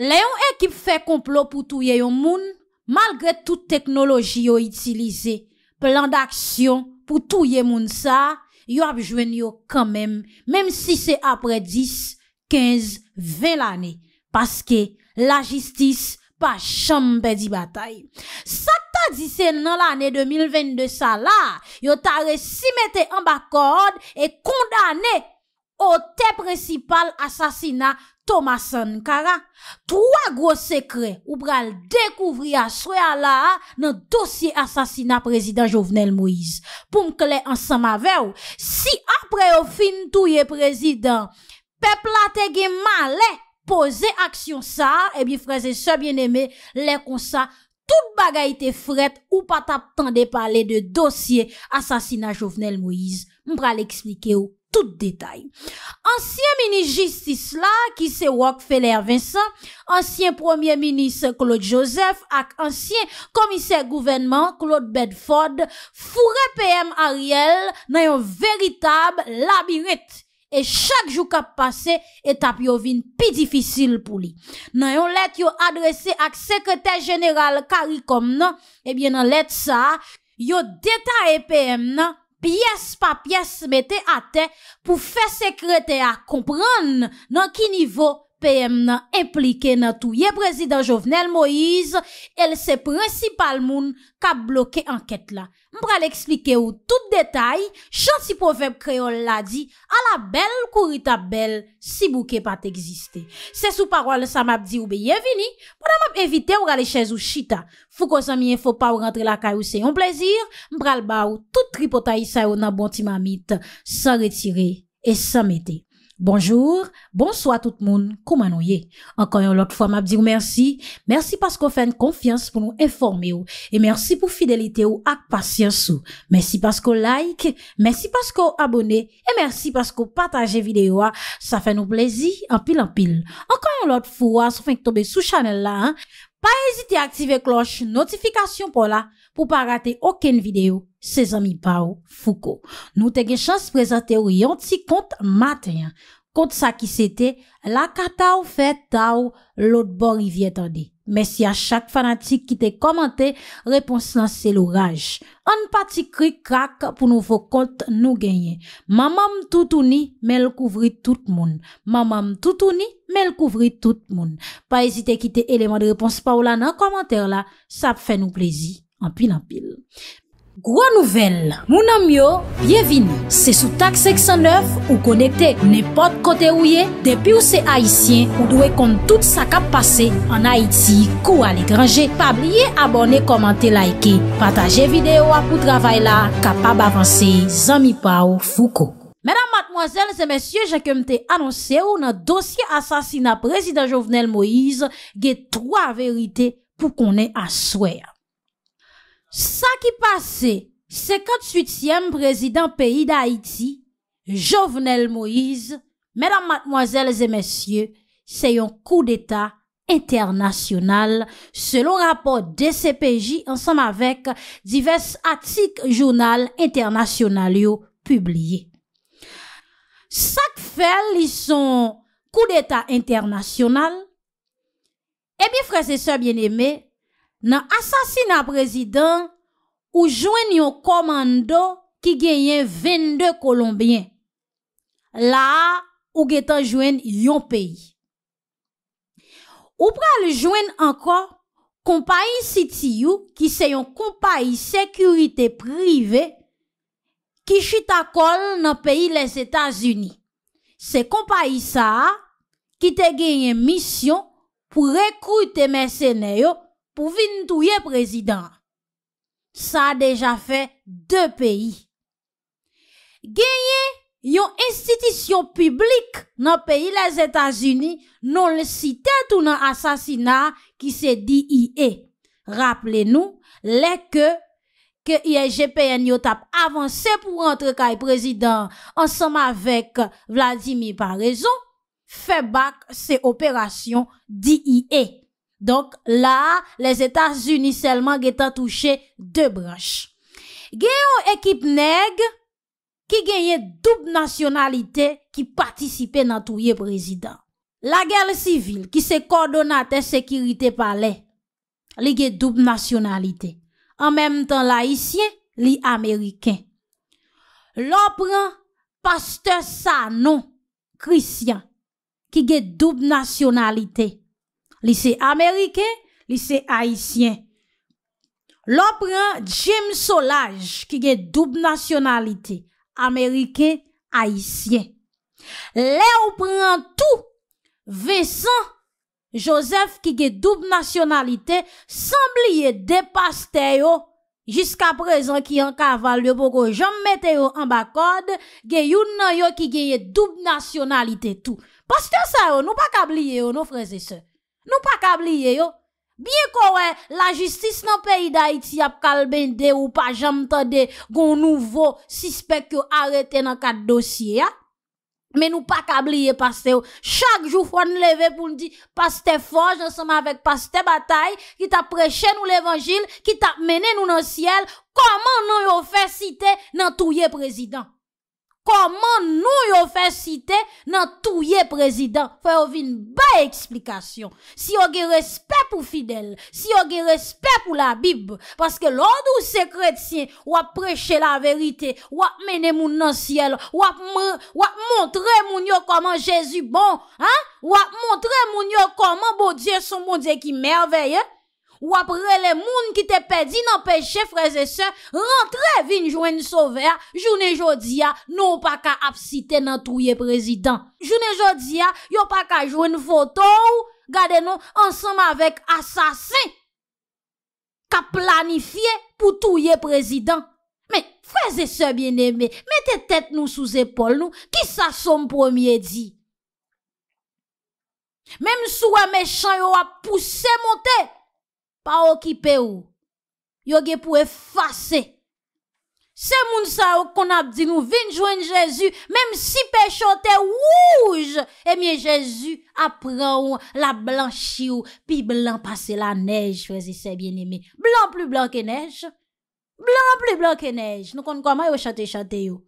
Lè yon ekip fè komplo pou tou ye yon moun, malgre tout teknoloji yo itilize, plan d'aksyon pou tou ye moun sa, yo apjwen yo kanmem, mem si se apre 10, 15, 20 l'anè, paske la jistis pa chanm pedi batay. Sa ta di se nan l'anè 2022 sa la, yo ta re si mette an bak kord e kondane o te principal asasina konwen. Thomas Sankara, 3 gros sekre ou pral dekouvri a swe ala nan dosye asasina prezident Jovenel Moïse. Poum kle ansan ma ve ou, si apre ou fin touye prezident, pepla tegeman le pose aksyon sa, ebi freze se bieneme le konsa tout bagay te fret ou patap tan de pale de dosye asasina Jovenel Moïse. Mpral eksplike ou. tout detay. Ansyen mini-jistis la, ki se wak Feler Vincent, ansyen premier-ministre Claude Joseph, ak ansyen komiser-gouvernement Claude Bedford, fure P.M. Ariel, nan yon veritab labiret, e chak jou kap pase, etap yo vin pi difisil pou li. Nan yon let yo adrese ak sekretè general Karikom nan, e eh bien nan let sa, yo detay P.M. nan, piyes pa piyes mette ate pou fe sekrete a kompran nan ki nivou. PM nan implike nan tou ye prezident Jovenel Moïse, el se prensipal moun ka bloke anket la. Mbra l'eksplike ou tout detay, chansi povep kreol la di, a la bel kourita bel si bouke pat eksiste. Se sou parwal sa map di ou beye vini, mwana map evite ou gale chèz ou chita. Fou kon sa miye fò pa ou rentre la kay ou se yon plezir, mbra l'ba ou tout tripotay sa yo nan bonti mamit, sa retire et sa mette. Bonjou, bon sou a tout moun koumanou ye. Ankan yon lot fwa map di ou mersi. Mersi paskou fèn konfians pou nou informe ou. E mersi pou fidelite ou ak pasyans ou. Mersi paskou like, mersi paskou abone, e mersi paskou pataje videyo a. Sa fè nou plezi, anpil anpil. Ankan yon lot fwa, sou fèn ki tobe sou chanel la. Pa ezite aktive kloch, notifikasyon pou la, pou pa rate oken videyo. Se zami pa ou fou ko. Nou te gen chans prezante ou yon ti kont matenyan. Kont sa ki sete, la ka ta ou fe ta ou, lout bon yi vye tande. Mesi a chak fanatik ki te komante, repons nan se lou raj. An pati kri krak pou nou vo kont nou genye. Mamam toutouni, mel kouvri tout moun. Mamam toutouni, mel kouvri tout moun. Pa ezite ki te eleman de repons pa ou la nan komante la, sa pfe nou plezi. An pil an pil. Gwa nouvel, mounan myo, byevini, se sou tak 609 ou konekte nepot kote ou ye, depi ou se Haitien ou dwe kont tout sa kap pase an Haiti kou al ekranje, pabliye abone, komante, laike, pataje videyo apou travay la, kapab avanse, zami pa ou fou koko. Medan matmoazel, se mesye, jè ke mte anonsè ou nan dosye asasina prezident Jovenel Moïse, ge trwa verite pou konen aswea. Sa ki pase, 58e prezident peyi da Haiti, Jovenel Moïse, mèdam matmoazèles et mèsyè, se yon Kou d'Etat Internasyonal, selon rapport DCPJ, ansam avèk, divers atik jounal internasyonal yo publiye. Sa ki fel, li son Kou d'Etat Internasyonal, e eh bi frese se bien emè, nan asasina prezident ou jwen yon komando ki genyen 22 kolombien. La ou getan jwen yon peyi. Ou pral jwen anko, kompanyi sitiyou ki se yon kompanyi sekurite prive ki chita kol nan peyi les Etats-Unis. Se kompanyi sa ki te genyen misyon pou rekrut te merseneyo pou vin tou ye prezidant. Sa a deja fe de peyi. Genye, yon institisyon publik nan peyi les Etats-Unis, non le site tou nan asasina ki se diye. Raple nou, le ke ke YGPN yotap avanse pou rentre kay prezidant ansama vek Vladimir Paraison, fe bak se operasyon diye e. Donk la, les Etats-Unis selman getan touche de brache. Ge yo ekip neg ki genye doup nationalite ki patisipe nan touye prezident. La gel sivil ki se kordonate sekirite pale li genye doup nationalite. An menm tan la isye li ameriken. Lopran paste sa nou krisyan ki genye doup nationalite. Li se Amerike, li se Haitien. Le ou pren Jim Solaj ki ge dub nasyonalite, Amerike, Haitien. Le ou pren tou, Vessan, Joseph ki ge dub nasyonalite, Sambliye depaste yo, jiska prezon ki yon kaval yo, Boko jom mette yo an bakod, ge yon nan yo ki ge dub nasyonalite tou. Paske sa yo, nou pa kabliye yo, nou freze se. Nou pa kabliye yo. Biye kowe la jistis nan peyi da iti ap kalbende ou pa jam tade gon nouvo sispek yo arete nan kat dosye ya. Men nou pa kabliye paste yo. Chak jou fwa nou leve pou nou di paste fos nan seman vek paste batay ki ta preche nou levangil ki ta mene nou nan siel. Koman nou yo fe site nan touye prezident? Koman nou yo fè site nan touye prezident fè ouvi n baye eksplikasyon? Si yo ge respè pou fidèl, si yo ge respè pou la bib, paske lòndou se kredsyen, wap preche la verite, wap mène moun nan syèl, wap montre moun yo koman jèzu bon, wap montre moun yo koman bo dje son moun dje ki mèrveye, Ou apre le moun ki te pedi nan peche, freze se, rentre vin jouen sou ver, jounen jodia nou pa ka apsite nan touye prezident. Jounen jodia, yon pa ka jouen foto, gade nou, ansanm avek asasin, ka planifiye pou touye prezident. Men, freze se, bieneme, mette tet nou sou zepol nou, ki sa som premier di. Mem souwe mechanyo ap pousse montè. a o kipe ou, yo ge pou efase, se moun sa ou kon ap di nou, vin jwen jesu, mem si pe chote wouj, emye jesu ap pran ou, la blan chi ou, pi blan pase la nej, fwezi se bien eme, blan pli blan ke nej, blan pli blan ke nej, nou kon kwa may ou chote chote yo,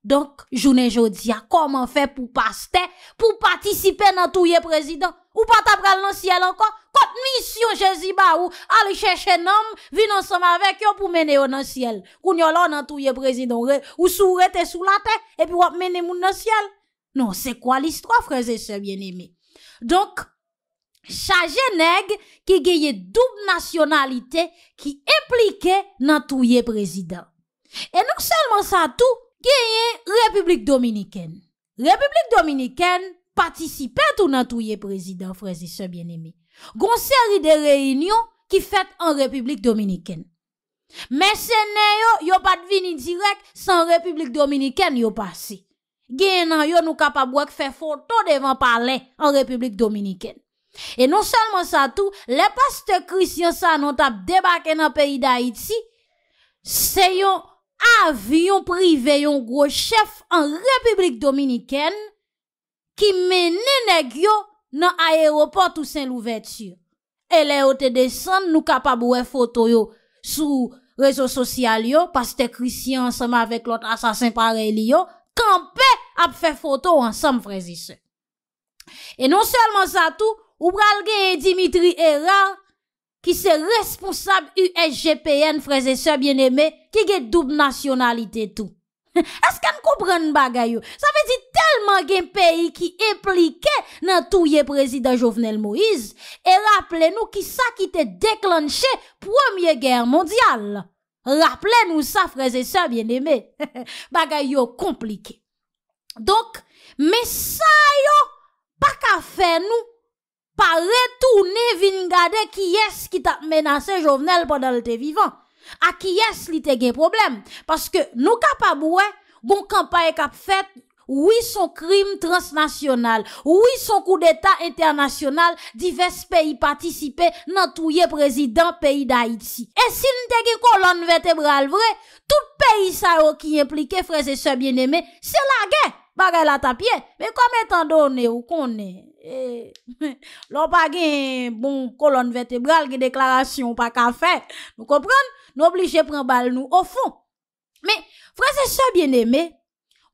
donk, jounen jodi a, koman fe pou paste, pou patisipe nan touye prezident, Ou pa ta pral nan siel ankon? Kot misyon jè ziba ou alè chè chè nanm, vi nan som avèk yo pou mène yo nan siel. Koun yon lan nan touye prezidon ou sou rete sou la tè epi wap mène moun nan siel. Non, se kwa listro a freze se bien eme. Donk, sa jè neg ki geye doub nationalite ki implike nan touye prezidon. E nouk selman sa tou geye Republik Dominikèn. Republik Dominikèn Patisipe tou nan touye prezident, frezise bien emi. Gon seri de reynyon ki fet an Republik Dominiken. Mè sè nè yo, yo pat vini direk san Republik Dominiken yo pasi. Gè nan yo nou kapab wak fè foto devan pale an Republik Dominiken. E non salman sa tou, le paste Christian Sanon tap debake nan peyi d'Haïti, se yon avion prive yon gros chef an Republik Dominiken, Ki meni neg yo nan ayeroport ou sen l'ouverture. E le yo te desen nou kapab ouwe fotoyo sou rezo sosyal yo, pas te krisye ansama vek lot asasin pareli yo, kampe ap fe foto ansam frezise. E non selman sa tou, ou pral genye Dimitri Erard, ki se responsab USGPN frezise, se bieneme, ki genye dub nationalite tou. Eske an koubren bagay yo? Sa ve dit, telman gen peyi ki eplike nan touye prezida Jovenel Moïse, e rappele nou ki sa ki te deklanche Premier Guerre Mondiale. Rappele nou sa, freze sa, bien eme. Bagay yo komplike. Donk, me sa yo, baka fe nou, pa retoune vingade ki yes ki tap menase Jovenel podal te vivan. A ki yes li te gen problem. Paske nou kapabouwe, gon kampaye kapfet, Ou y son krim transnasyonal, ou y son kou d'Etat internasyonal, divers peyi patisipe nan touye prezidant peyi d'Haïti. E sin de ge kolon vetebral vre, tout peyi sa yo ki implike freze se bien eme, se la gen, bagay la tapye, me kom etan do ne ou kon ne. Lo pa gen, bon, kolon vetebral ge deklarasyon pa ka fe, nou kopron, nou obligé pren bal nou, o fon. Me, freze se bien eme,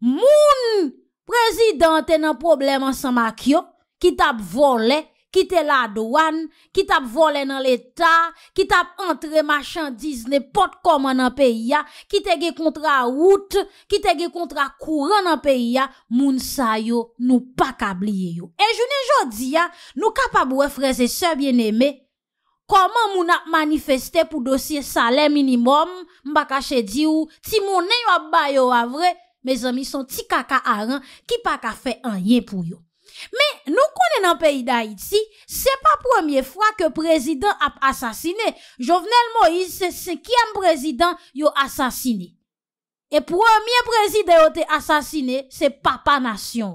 Moun prezident te nan problem an san makyo Ki tap vole, ki te la doan Ki tap vole nan l'Etat Ki tap entre machan Disney, potkoman nan peyi ya Ki te ge kontra wout Ki te ge kontra kouran nan peyi ya Moun sa yo nou pa kabliye yo E jounen jodi ya, nou kapabwe freze se bieneme Koman moun ap manifeste pou dosye sale minimum Mbakache di ou, ti mounen yo ap bayo avre Me zami son ti kaka a ran ki pa ka fe an yen pou yo. Me nou konen an peyi da iti, se pa premier fwa ke prezident ap asasine. Jovenel Moïse se sekiyen prezident yo asasine. E premier prezident yo te asasine se papa nasyon.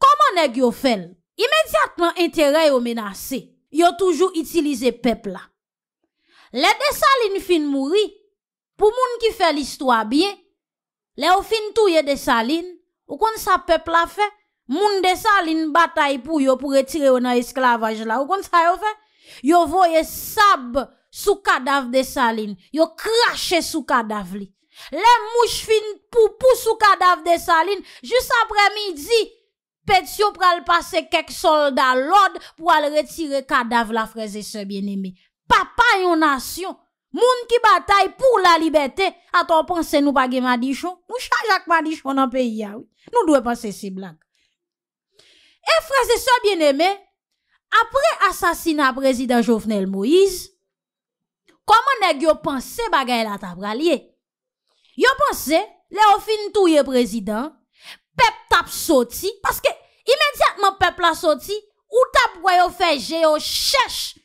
Koman neg yo fel? Imediatman entere yo menase. Yo toujou itilize pepla. Le de salin fin mouri, pou moun ki fe l'histoire bien, Le ou fin touye de salin, ou kon sa pepla fe? Moun de salin batay pou yo pou retire yon esklavaj la, ou kon sa yo fe? Yo voye sab sou kadaf de salin, yo krashe sou kadaf li. Le mouch fin poupou sou kadaf de salin, jous apre midi, pet yo pral pase kek solda lod pou al retire kadaf la freze se bienimi. Pa pa yon asyon! Moun ki batay pou la libetè, aton ponsè nou bagè madichon, nou chajak madichon an pe yaw. Nou dwe ponsè si blan. E frase so bien eme, apre asasina prezident Jovnel Moïse, koman neg yo ponsè bagè la tabralye? Yo ponsè, le ofin touye prezident, pep tap soti, paske imediatman pep la soti, ou tap woy yo feje yo chèche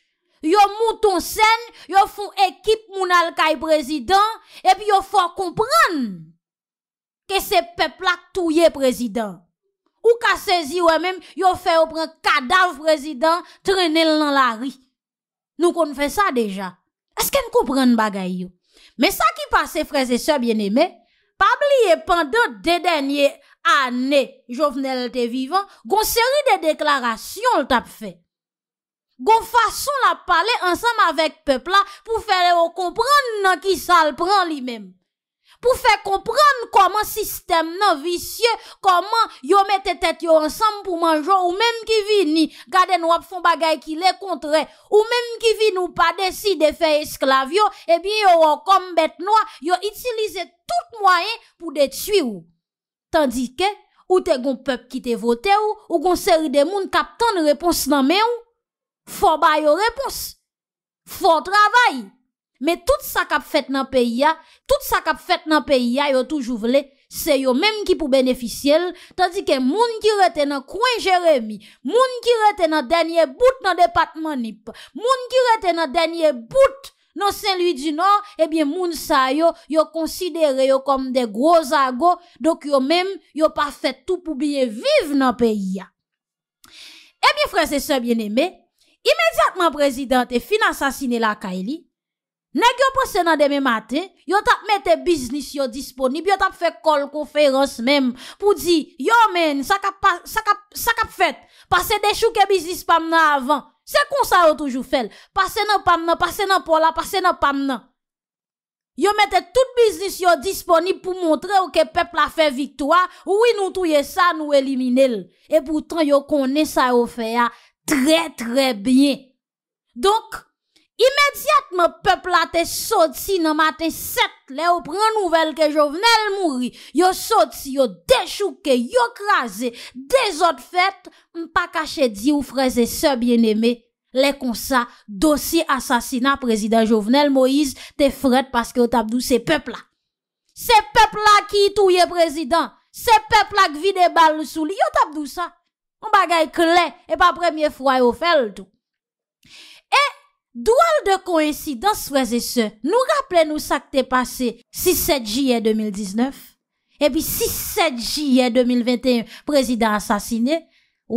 Yo moutonsen, yo foun ekip moun alkay prezident, epi yo fwa kompran ke se peplak touye prezident. Ou ka sezi wè e mèm, yo fè ou pran kadav prezident, trenel nan la ri. Nou kon fè sa deja. Esken kompran bagay yo? Mè sa ki pase freze sa bienemè, pabliye pandan de denye anè jovnelte vivan, goun seri de deklarasyon l tap fè. Gon fason la pale ansam avek pepla pou fere yo euh, kompran nan ki sal pran li men. Pou fere kompran koman sistem nan visye, koman yo mette tet yo ansam pou manjou, ou menm ki vin ni gade nou ap fon bagay ki le kontre, ou menm ki vin nou pa desi de fe esklav yo, ebi eh yo yo kombet nou yo itilize tout mwayen pou detui ou. Tandike, ou te gon pep ki te vote ou, ou gon seri de moun kap tan repons nan men ou, Fon ba yo repons. Fon travay. Me tout sa kap fet nan peyi ya, tout sa kap fet nan peyi ya yo toujou vle, se yo menm ki pou beneficiel, tazi ke moun ki rete nan kwen Jeremie, moun ki rete nan denye bout nan Depatmanip, moun ki rete nan denye bout nan Saint-Louis-du-Nord, ebyen moun sa yo, yo konsidere yo kom de grozago, dok yo menm yo pa fet tou pou biye viv nan peyi ya. Ebyen franse se bien eme, Imediatman prezident te finansasine la kay li, neg yo pwese nan deme maten, yo tap mette biznis yo disponib, yo tap fe kol konferans mem, pou di, yo men, sakap fet, pase de chouke biznis pan nan avan, se kon sa yo toujou fel, pase nan pan nan, pase nan pola, pase nan pan nan. Yo mette tout biznis yo disponib pou montre ou ke pepl la fe viktwa, ou i nou touye sa, nou elimine l. E pwoutan yo konen sa yo fe ya, Trè, trè byen. Donk, imediat mè pepla te sot si nan maten set le ou pren nouvel ke jovenel mouri. Yo sot si, yo dechouke, yo krasè. De zot fèt, m pa kache di ou freze se byen eme le konsa dosi asasina prezident jovenel Moïse te fred paske yo tabdou se pepla. Se pepla ki touye prezident. Se pepla ki vide bal sou li yo tabdou sa. Un bagay kle, e pa premye fwa yo fel tout. E, dual de koinsidans, freze se, nou rappele nou sa kte pase 6-7 jye 2019, e pi 6-7 jye 2021, prezident asasine,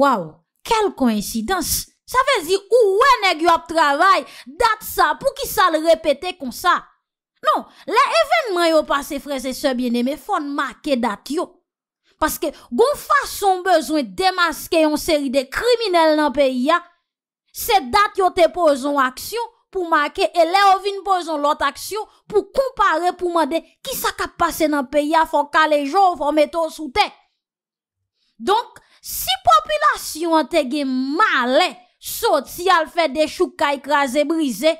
waw, kel koinsidans, sa vezi ou wè neg yo ap travay, dat sa pou ki sa l repete kon sa. Non, le evenman yo pase freze se, biene, me fon make dat yo. Paske goun fason bezwen demaske yon seri de kriminel nan peyi ya, se dat yo te pozon aksyon pou make, e le ovin pozon lot aksyon pou kumpare pou mande ki sa ka pase nan peyi ya fokale jow fometo sou te. Donk, si popilasyon an tege male, sot si al fe de chouk ka ikraze brize,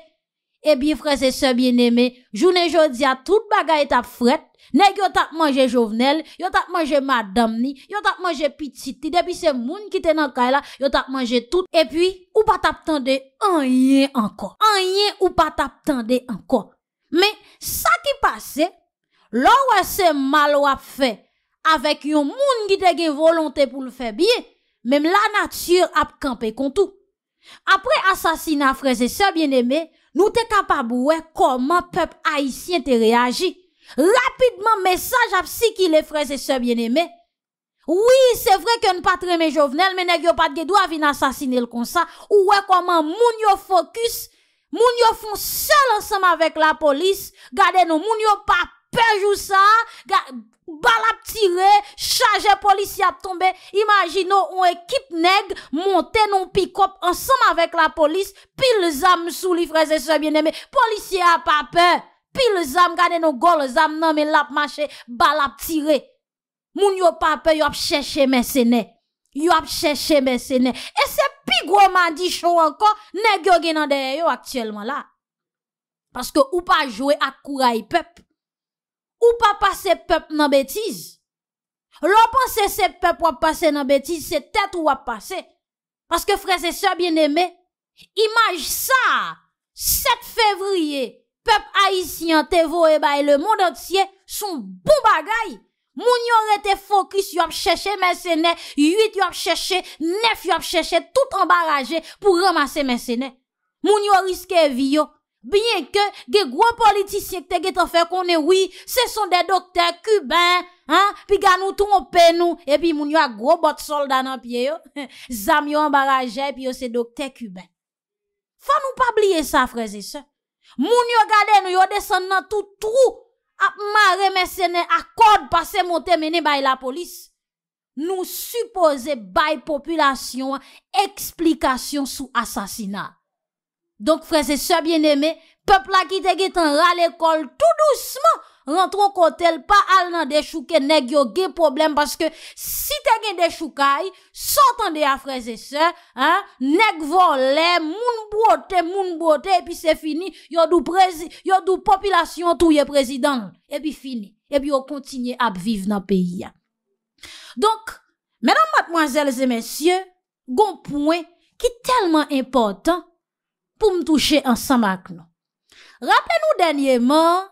Epi frese sebyen eme, jounen jodia tout bagay tap fret, nek yo tap manje jovenel, yo tap manje madamni, yo tap manje pititi, depi se moun ki te nan kay la, yo tap manje tout, epi ou pa tap tende anye anko. Anye ou pa tap tende anko. Men, sa ki pase, lor wese mal wap fe, avek yon moun ki te gen volonte pou l fe biye, menm la natyur ap kampe kontou. Apre asasina frese sebyen eme, Nou te kapab wè, koman pep haisyen te reagi. Rapidman mesaj ap si ki le freze se bien eme. Oui, se vre ke n patre me jovenel, men e gyopat ge do avin asasine l kon sa, ou wè koman moun yo fokus, moun yo fon sel ansam avèk la polis, gade nou moun yo papej ou sa, gade... Bal ap tire, chaje polisi ap tombe, imagino ou ekip neg monten nou pikop ansanm avek la polis, pi le zam sou li freze se bieneme, polisi ap ap pe, pi le zam gane nou gol, le zam nanme lap mache, bal ap tire. Moun yo pape, yo ap cheshe mese ne, yo ap cheshe mese ne. E se pi gwo mandi chou anko, neg yo genan deye yo aktiyelman la. Paske ou pa jowe ak kura i pep. Ou pa pase pep nan betiz? Lo pan se se pep wap pase nan betiz, se tet wap pase. Paske freze so bien eme, imaj sa, 7 fevriye, pep a yisi an te vo e baye le moun an tiye, son bon bagay. Moun yo rete fokis, yo ap cheshe mense ne, 8 yo ap cheshe, 9 yo ap cheshe, tout ambaraje pou ramase mense ne. Moun yo riske viyo. Biye ke ge gwo politisyek te ge te fe konen wii, se son de doktèr kubè, pi gwa nou ton opè nou, e pi moun yo a gwo bot soldan an piye yo, zamyon barajè, pi yo se doktèr kubè. Fa nou pa bliye sa, freze se. Moun yo gade nou yo de son nan toutrou, ap ma remesene akod pasè montè menè bay la polis. Nou suppose bay populasyon eksplikasyon sou asasinat. Donk freze se bien eme, pepl la ki te gen tanra l'ekol, tout douceman, rentron kote l pa al nan de chouke, neg yo gen problem, paske si te gen de choukaye, sotan de a freze se, neg vo le, moun bote, moun bote, epi se fini, yo dou populasyon touye prezident, epi fini, epi yo kontinye ap vive nan peyi ya. Donk, menan matmanzelze mensyen, gonpouen, ki telman importan, pou m touche ansan mak nou. Rappè nou denye man,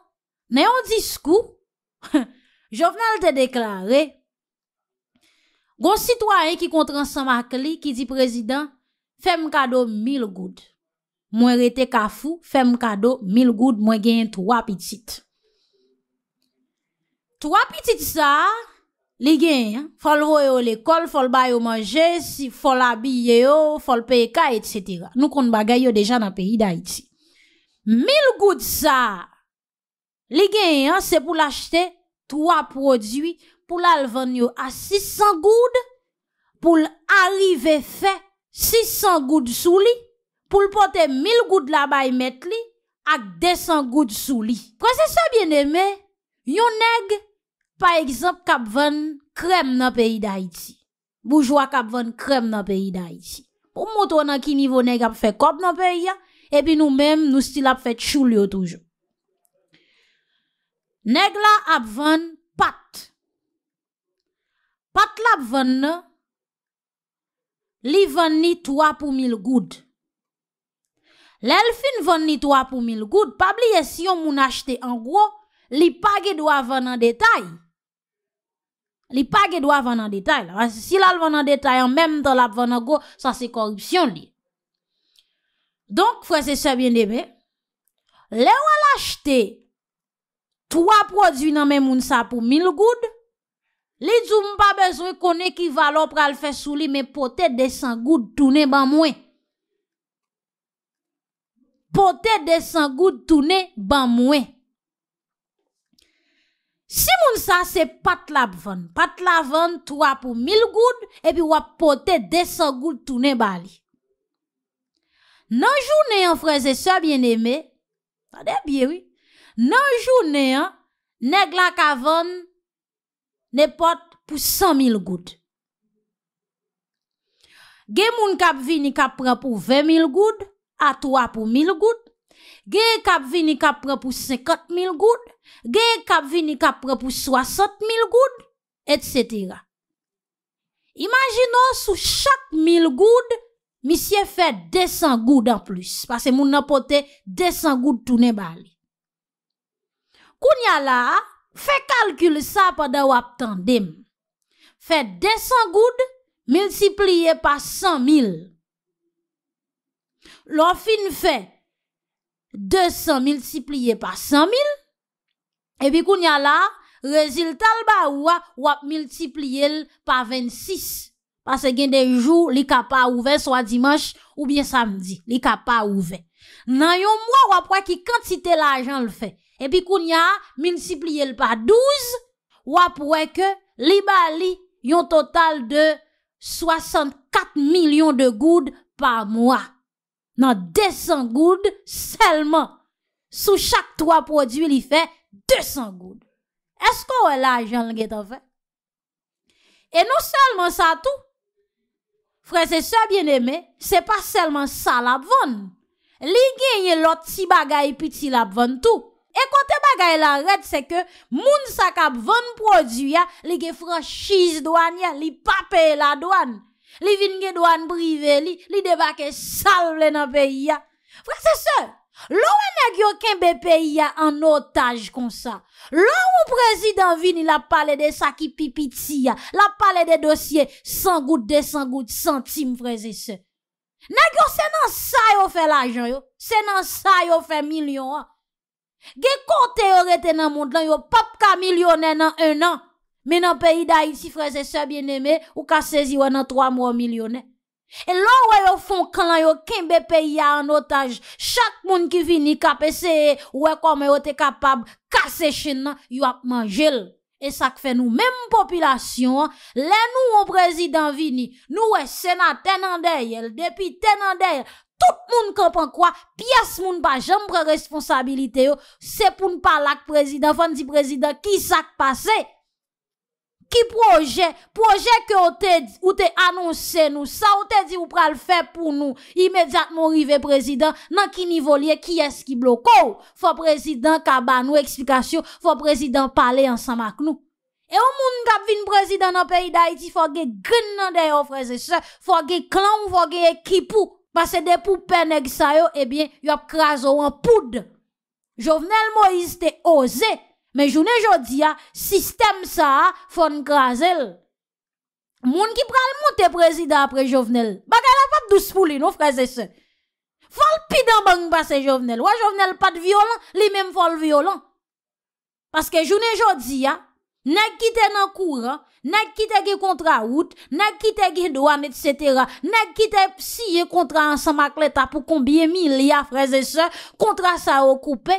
nan yon diskou, jò vnen l te deklare, gò sitwa e ki kontran ansan mak li, ki di prezident, fè m kado mil goud. Mwen rete kafou, fè m kado mil goud, mwen genyen 3 pitit. 3 pitit sa a, Li gen, fòl vò yo l'ekol, fòl bay yo manje, si fòl abye yo, fòl pey ka, etc. Nou kon bagay yo deja nan peyi da iti. 1000 goud sa. Li gen, se pou l'achete 3 prodwi pou l'alvan yo a 600 goud, pou l'arive fe 600 goud sou li, pou l'pote 1000 goud la bay met li, ak 200 goud sou li. Kwa se sa bien eme, yon neg... pa ekzamp kap ven krem nan peyi da iti. Boujwa kap ven krem nan peyi da iti. Ou moutou nan ki nivou neg ap fe kop nan peyi ya, epi nou men nou stil ap fe tchoulyo toujou. Neg la ap ven pat. Pat la ap ven nan, li ven ni 3 pou mil goud. Lèl fin ven ni 3 pou mil goud, pa bliye si yon moun achte an gwo, li pa ge dwa ven nan detay. Li pa ge dwa van an detay la. Si la l van an detay an menm ton lap van an go, sa se korupsyon li. Donk fwese sebyen debe, le wala achte 3 prodwi nan men moun sa pou 1000 goud, li djou mou pa bezwe kone kivalo pral fe souli, men pote 200 goud tounen ban mwen. Pote 200 goud tounen ban mwen. Si moun sa se pat la van, pat la van tou apou 1000 goud, epi wap pote 200 goud tou ne bali. Nanjou ne yon freze sebyen eme, nanjou ne yon negla ka van ne pote pou 100 000 goud. Gemoun kap vini kap pran pou 20 000 goud, atou apou 1000 goud. geye kap vini kap repous 50.000 goud, geye kap vini kap repous 60.000 goud, et cetera. Imaginons sou chak 1.000 goud, misye fè 200 goud an plus, pase moun apote 200 goud tou nebali. Kounya la, fè kalkul sa pa da wap tan dem. Fè 200 goud, milsipliye pa 100.000. Lofin fè, 200 multipliye pa 100 000, epi koun ya la, rezil tal ba ou a, wap multipliye l pa 26. Pase gen de jou, li ka pa ouve, swa dimanche ou bien samdi, li ka pa ouve. Nan yon mwa wap wak ki kantite la ajan l fe. Epi koun ya, multipliye l pa 12, wap wak ke li bali yon total de 64 milyon de goud pa mwa. Nan 200 goud, selman. Sou chak 3 prodwi li fe 200 goud. Esko wè la ajan lge ta fe? E nou selman sa tou. Frense, sa bien eme, se pa selman sa la bvan. Li genye lot ti bagay pi ti la bvan tou. E kote bagay la red se ke moun sa ka bvan prodwi ya li ge fran 6 doan ya li pape la doan. Li vin gen douan briveli, li debake sal vle nan peyi ya. Frase se, lou an nagyo kenbe peyi ya an otaj kon sa. Lou ou prezident vin ila pale de sa ki pipiti ya. La pale de dosye 100 gout, 200 gout, 100 tim frase se. Nagyo se nan sa yo fe lajan yo. Se nan sa yo fe milyon ya. Gen konte yo reten nan moun lan yo, papka milyon nan nan nan nan. Men an peyi da il si freze sebyen eme ou kasezi wè nan 3 mwen milyonè. E lò wè yo fon kan yo kimbe peyi ya an otaj, chak moun ki vini kape seye wè kwa mè yo te kapab kase chen nan, yo ap man jel. E sak fe nou, men moun popilasyon, lè nou wè prezidant vini, nou wè senat tenan deyel, depi tenan deyel, tout moun kapan kwa, pias moun pa jembre responsabilite yo, se pou npa lak prezidant, fante si prezidant ki sak pasey. Ki proje, proje ke ou te anonsen nou, sa ou te di ou pral fe pou nou, imedjat moun rive prezident nan ki nivolye, ki eski bloko ou. Fwa prezident kaban nou, eksplikasyon, fwa prezident pale ansan mak nou. E ou moun gap vin prezident nan peyi da iti, fwa gen gen nan deyo prezident se, fwa gen klang, fwa gen ekipou, pase depou pene gisa yo, ebyen, yo ap kraso an poud. Jovenel Moïse te oze, Men jounen jodi ya, sistem sa a fon krasel. Moun ki pral moun te prezida apre jovenel. Bakal apap dou spou li nou freze se. Fol pidabang pa se jovenel. Ou a jovenel pat violan, li men fol violan. Paske jounen jodi ya, ah, nek kite nan kouran, nek kite ki kontra out, nek kite ki doan et cetera, nek kite siye kontra an samak leta pou kombye mil ya freze se, kontra sa o koupe.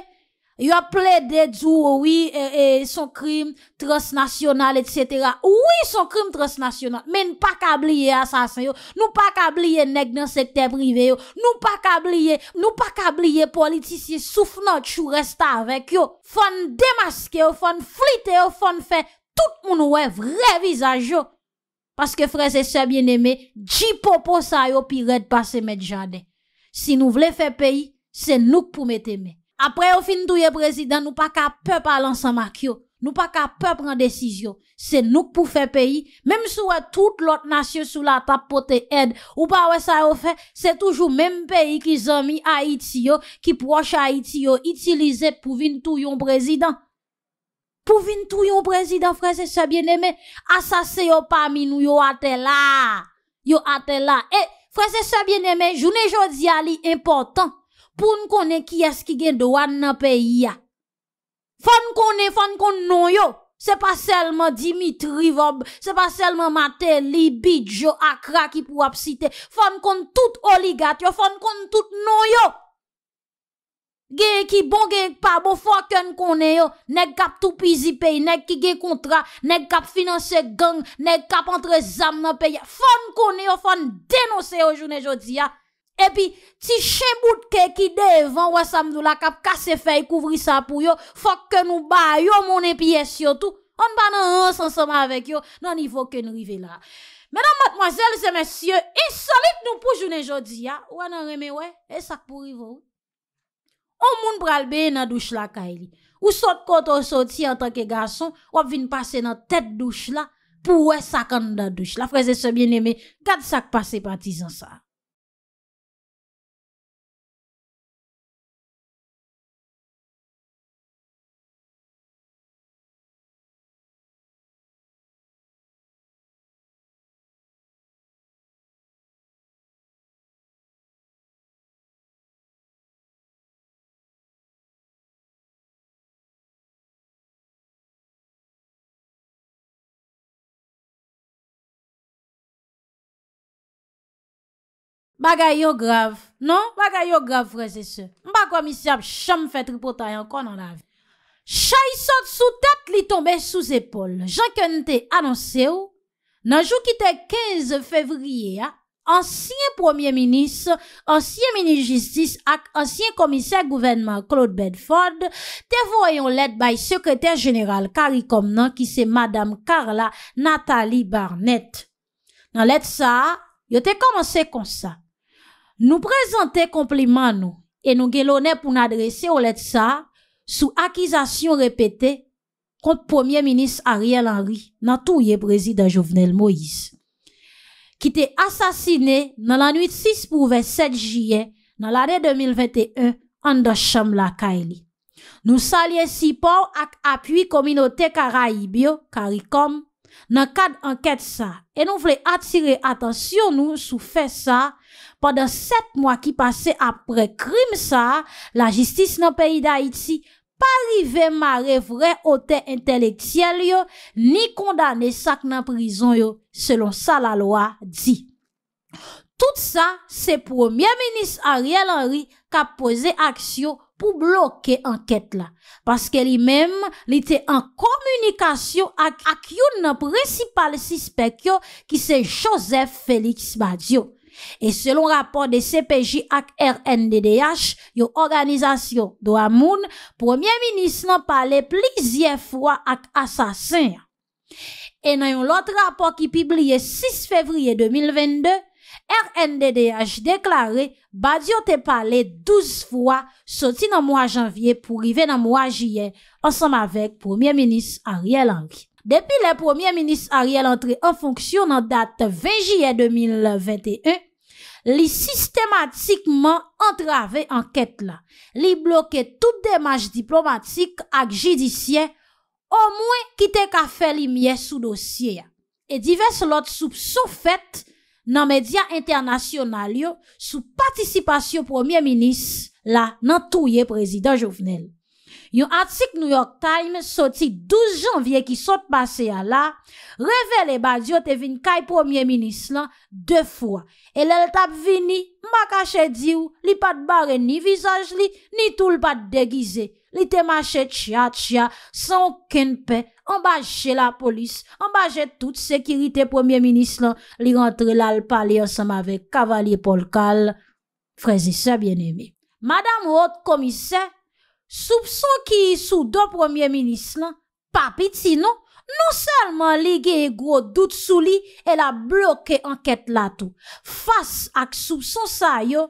Yo ple de djou oui e, e, son krim transnasyonal et setera. Ouwi son krim transnasyonal. Men pa kabliye asasen yo. Nou pa kabliye neg nan sekteb rive yo. Nou pa kabliye politisye soufnot chou resta avek yo. Fon demaske yo, fon flite yo, fon fe. Tout moun wè vre vizaj yo. Paske fre se sebyen eme, di popo sa yo pi red pase met jade. Si nou vle fe peyi, se nou pou met eme. apre ou fin tou ye prezident, nou pa ka pep alansan mak yo, nou pa ka pep randecijo, se nou pou fe peyi, mem sou e tout lot nasyon sou la tapote ed, ou pa ou e sa ou fe, se toujou mem peyi ki zon mi a Itiyo, ki proche a Itiyo, itilize pou vin tou yon prezident, pou vin tou yon prezident, frese se bieneme, asase yo pa minou, yo ate la, yo ate la, e eh, frese se bieneme, joun e jodi a li important, Poun konen ki eski gen doan nan peyi ya. Foun konen, foun konen nou yo. Se pa selman Dimitri Vob, se pa selman Mate Libidjo Akra ki pou ap site. Foun konen tout oligat yo, foun konen tout nou yo. Gen ki bon gen pa, bo fwa ken konen yo. Nek kap tou pizi peyi, nek ki gen kontra, nek kap finanse gang, nek kap antre zam nan peyi. Foun konen yo, foun denose yo jounen jodi ya. Epi ti chen bout ke ki devan wa samdou la kap kase fey kouvri sa pou yo Fok ke nou bayo moun epi esyo tou On ban nan ans ansoma avek yo nan ivo ke nou rive la Menan matmazel zemesye insolite nou pou jounen jodi ya Ou anan reme we? E sak pou rive ou? Ou moun bralbe nan douche la ka e li Ou sot koto soti an tanke gason Ou ap vin pase nan tet douche la Pou we sak an nan douche la Freze se bien neme gade sak pase pati jan sa Bagay yo grav, nan? Bagay yo grav vreze se. Mpa komisyap chanm fet ripotay ankon nan la vi. Chay sot sou tat li tombe sou zepol. Jank yo nte anonse ou, nan jou ki te 15 fevriye, ansyen premier minis, ansyen minis jistis ak ansyen komisyap gouvenman Claude Bedford, te voyon let bay sekreter general karikom nan ki se madame Carla Nathalie Barnett. Nan let sa, yo te komanse kon sa. Nou prezante kompliman nou e nou gelone pou nadrese ou letsa sou akizasyon repete kont premier minis Ariel Henry nan touye prezident Jovenel Moïse ki te asasine nan lanuit 6 pou 27 jiyen nan lade 2021 an da chamb la kaeli. Nou salye sipon ak apwi kominote Karaibyo, Karikom, Nan kad anket sa, e nou vle atire atansyon nou sou fe sa, padan set mwa ki pase apre krim sa, la jistis nan peyi da iti pa rive mare vre ote inteleksyel yo, ni kondane sak nan prizon yo, selon sa la loa di. Tout sa, se premier menis Ariel Henry ka pose aksyo pou bloke anket la, paske li mem li te an komunikasyon ak ak yon nan precipal sispek yo, ki se Joseph Félix Badiou. E selon rapor de CPJ ak RNDDH, yo organizasyon do Amoun, Premier Ministre nan pale plizye fwa ak asasen. E nan yon lot rapor ki pibliye 6 fevriye 2022, RNDDH deklare badyon te pale 12 fwa soti nan mwa janvye pou rive nan mwa jye ansanm avek Premier Ministe Ariel Anki. Depi le Premier Ministe Ariel antre an fonksyon nan date 20 jye 2021, li sistematikman antrave anket la. Li bloke tout demaj diplomatik ak jidisyen, o mwen kite ka fe li mye sou dosye ya. E divers lot soup sou fèt. nan medya internasyonalyo sou patisipasyon premier minis la nan touye prezident jovenel. Yon atik New York Times soti 12 janvye ki sot pase ya la, revele ba diyo te vin kay premier minis lan de fwa. E lel tap vini, makache diyo, li pat bare ni vizaj li, ni tou l pat degize. Li te mache tshia tshia, san kenpe akad. ambaje che la polis, ambaje tout sekirite premier minis lan, li rentre la l pali osam avek kavali Polkal, frezise bien emi. Madame haute komise, soubso ki sou do premier minis lan, pa piti nou, Non salman ligye e gro dout sou li, el ap bloke anket lato. Fas ak soubsonsa yo,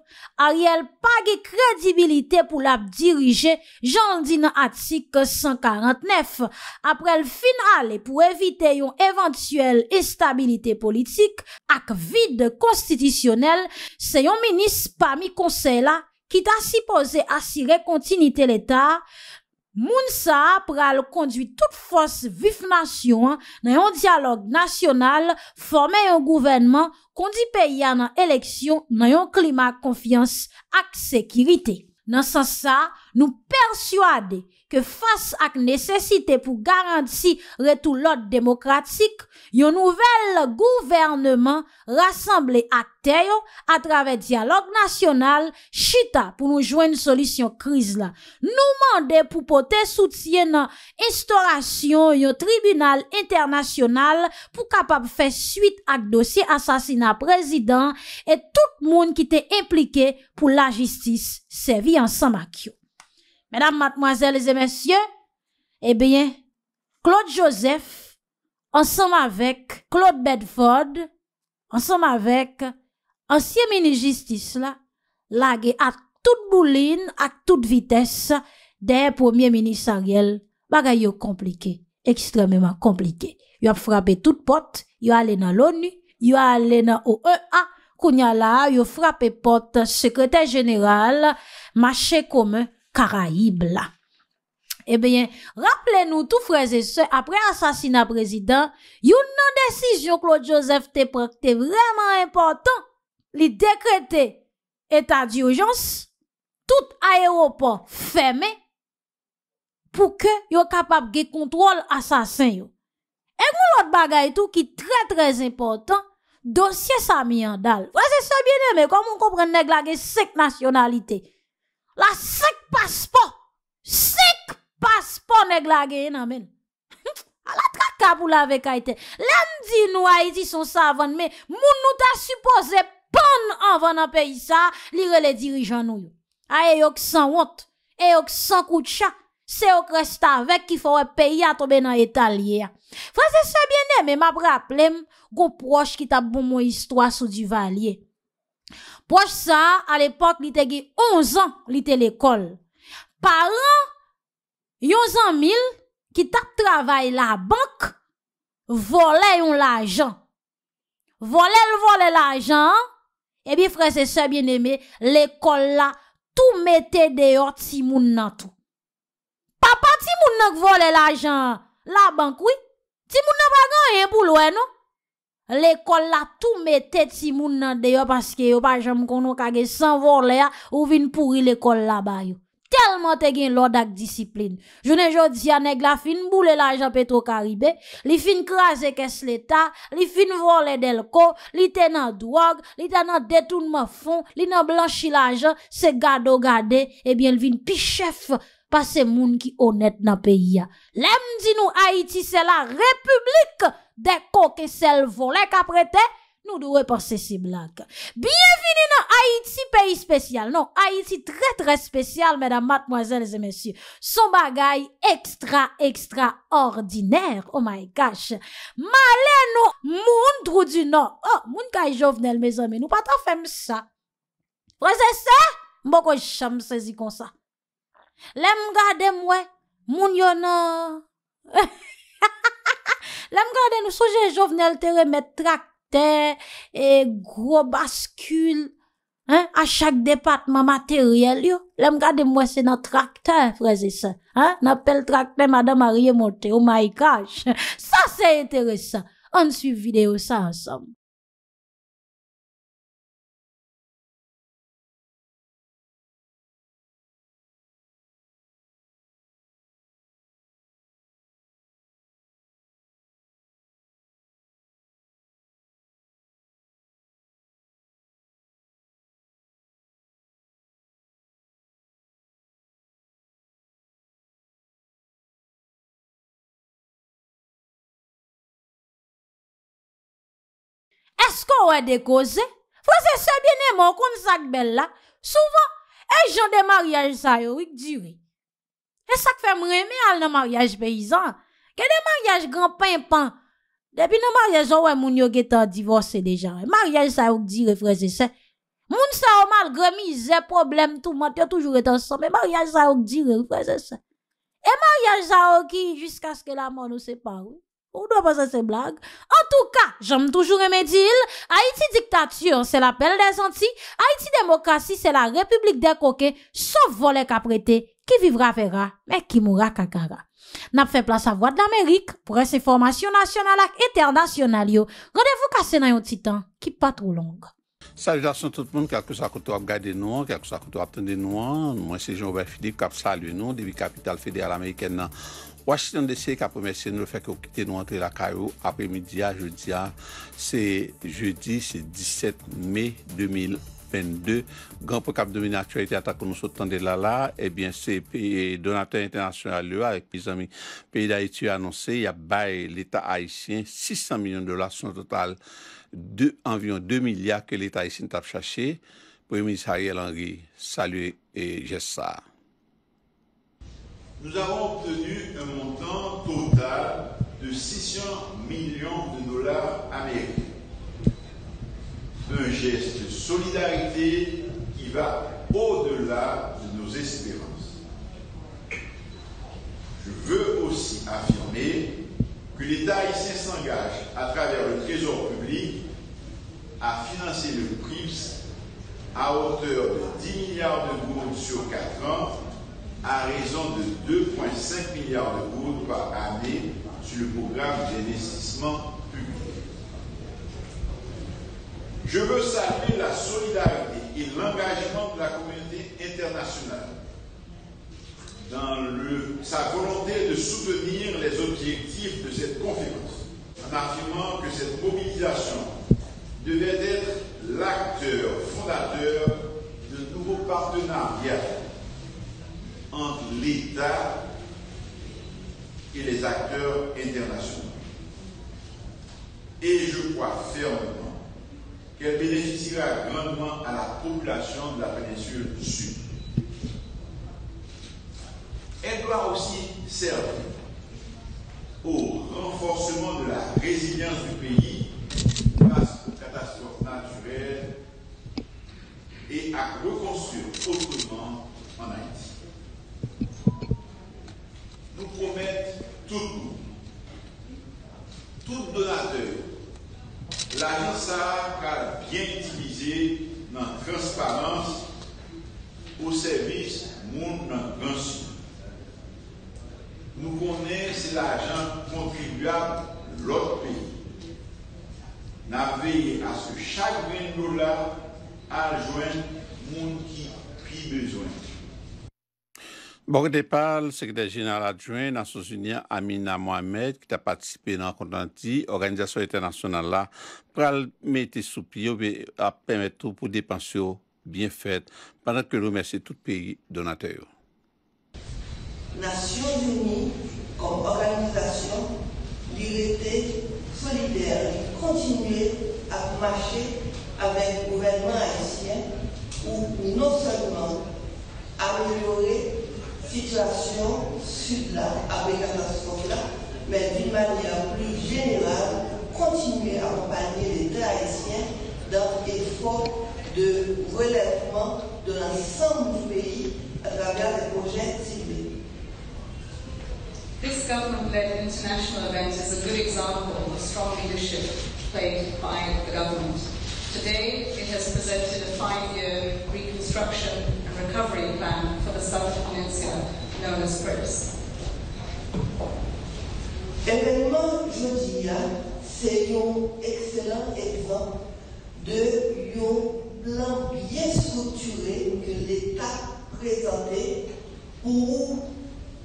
Ariel page kredibilite pou lap dirije jandine atik 149. Aprel final e pou evite yon eventuel instabilite politik ak vide konstitisyonel, se yon minis pa mi konsey la, ki ta si pose a si rekontinite l'Etat, Moun sa pral kondwi tout fos vif nasyon nan yon diyalog nasyonal formen yon gouvenman kondi peya nan eleksyon nan yon klima konfians ak sekirite. Nan san sa nou persuade. ke fase ak nesesite pou garanti retou lot demokratik, yon nouvel gouvernement rassemble ak teyo atrave diyalog nasyonal chita pou nou jwen solisyon kriz la. Nou mande pou pote soutyen nan instorasyon yon tribunal internasyonal pou kapap fe suite ak dosye asasina prezident et tout moun ki te implike pou la jistis sevi ansan makyo. Madame, mademoiselles et messieurs, eh bien, Claude Joseph, ensemble avec Claude Bedford, ensemble avec ancien ministre de la justice, lage a toute bouline, a toute vitesse, des premiers ministériels, bagay yo compliqué, extrêmement compliqué. Yo a frappé toute porte, yo a allé na l'ONU, yo a allé na OEA, kounya la yo frappé porte sekretèr général, machè commune, Karaib la. Ebyen, eh rappele nou tou freze se apre asasina prezident, yon nan desis yo Claude Joseph te prek te vreman important li dekrete etat di oujans, tout aéroport feme, pou ke yon kapap ge kontrol asasin yo. E kon lot bagay tou ki tre tre important, dosye sa miyan dal. Freze se bine men, komon kompre neg la ge sek nasyonalitey. La sek paspo, sek paspo neg lageye nan men. A la trakabou la vek aite. Le mdi nou a yi di son savan, men moun nou ta suppose pan anvan nan peyi sa, li re le dirijan nou. A e yok san wot, e yok san koutcha, se yok resta vek ki fowe peyi a tobe nan etalye ya. Fase se biene, men mabraplem, gwo proj ki tab bon moun histwa sou di valye. Boj sa, al epok li te ge 11 an li te l'ekol. Paran, yon zan mil, ki tak travay la bank, voley yon la jan. Volel voley la jan, e bi frese se bieneme, l'ekol la tou mette deyo timoun nan tou. Papa, timoun nan voley la jan la bank, oui? Timoun nan bagan yon bou louen nou? L'ekol la tou me tete si moun nan deyo paske yo pa jom konon kage san vorle ya ou vin pouri l'ekol la bayo. Telman te gen loda ak disiplin. Jounen jodi ya neg la fin boule la ajan petro karibe, li fin kraze kes leta, li fin vorle del ko, li tena duag, li tena detoun ma fon, li nan blanchi la ajan, se gado gade, ebyen eh vin pichef pa se moun ki onet nan peyi ya. Lem di nou Haiti se la republik Dè kòkè sel volè k apre tè, nou dò wè pasè si blanke. Bienvini nan Haiti, peyi spesyal, nan. Haiti trè trè spesyal, mèdam, matmwazèl, zè mèsyè. Son bagay ekstra, ekstra ordinèr, oh my gosh. Ma lè nou, moun droudi nan. Oh, moun kaj jovnel, mèzèmè, nou patan fèm sa. Wè zè sè? Mbok wè chèm se zikon sa. Lè mga dè mwen, moun yon nan. Ehehe. La m gade nou souje jovnel terè mè trakte, e gro baskul, a chak depat ma materyèl yo. La m gade mwen se nan trakte, freze sa. Nan pel trakte, madame a rie montè. Oh my gosh! Sa se etere sa. An sou videyo sa ansam. Asko wè dekoze, fwese se bine moun kon sa kbella, souvan, e joun de maryaj sa yo wik dire. E sak fè mwen mè al nan maryaj beizan, ke de maryaj granpènpèn, depi nan maryaj yo wè moun yo getan divorse dejan, e maryaj sa yo wik dire fwese se, moun sa yo mal gremize problem touman, teyo toujou etan son, e maryaj sa yo wik dire fwese se, e maryaj sa yo ki yi jiska skè la moun ou se parou. Ou dwa pa sa se blague? En tou ka, jom toujou remedi il, Haiti diktatür, se la pelle de zanti, Haiti demokrasi, se la republik de koke, sof vole kaprete, ki vivra vera, me ki moura kakara. Nap fe plas sa vwa d'Amerik, pou re se formasyon nasyonal ak eternasyonalyo. Rodevou kase nan yon titan, ki pa trou long. Salve jason tout moun, kakous akoto ap gade nou, kakous akoto ap tonde nou, mwen se Jean-Bert Philippe kap salve nou, debi kapital fede al Ameriken nan. Ouachitande se ka pweme se nou fek ou kite nou antre la karou apre midi a jodi a. Se jodi se 17 me 2022. Gan pou kap domine aktualite atakounou sou tande lala. Ebyen se pe donatèr internasyonel loua. Ebyen se pe donatèr internasyonel loua. Ebyen se pe donatèr internasyonel loua. Ebyen se pe donatèr internasyonel loua. nous avons obtenu un montant total de 600 millions de dollars américains. Un geste de solidarité qui va au-delà de nos espérances. Je veux aussi affirmer que l'État haïtien s'engage à travers le Trésor public à financer le PRIPS à hauteur de 10 milliards de gouttes sur 4 ans à raison de 2,5 milliards de gourdes par année sur le programme d'investissement public. Je veux saluer la solidarité et l'engagement de la communauté internationale dans sa volonté de soutenir les objectifs de cette conférence en affirmant que cette mobilisation devait être l'acteur fondateur de nouveaux partenariats entre l'État et les acteurs internationaux. Et je crois fermement qu'elle bénéficiera grandement à la population de la péninsule sud. Elle doit aussi servir au renforcement de la résilience du pays face aux catastrophes naturelles et à reconstruire autrement en Haïti nous promettent tout. Tout donateur, l'agence a bien utilisé dans transparence au service monde dans grand Nous connaissons l'agent l'argent contribuable de l'autre pays. Nous avons veillé à ce que chaque 20 dollars a joint monde qui a besoin. Bordepal, secrétaire général adjoint, Nations Unies, Amina Mohamed qui a participé dans internationale organisation organisation internationale, sous pied, sous pour a pour des pensions bien pendant que nous remercions tout pays pays donateur. Nations Unies, comme organisation, solidaire, solidaire continue à marcher avec le gouvernement haïtien ou non seulement améliorer situation sud-là, avec la là mais d'une manière plus générale, continuer à accompagner l'État haïtien dans l'effort de relèvement de l'ensemble du pays à travers les projets ciblés. This government-led international event is a good example of the strong leadership played by the government. Today, it has presented a five-year reconstruction recovery plan for the South Peninsula, known as jeudi, c'est un excellent exemple de un plan bien structuré que l'État présenté pour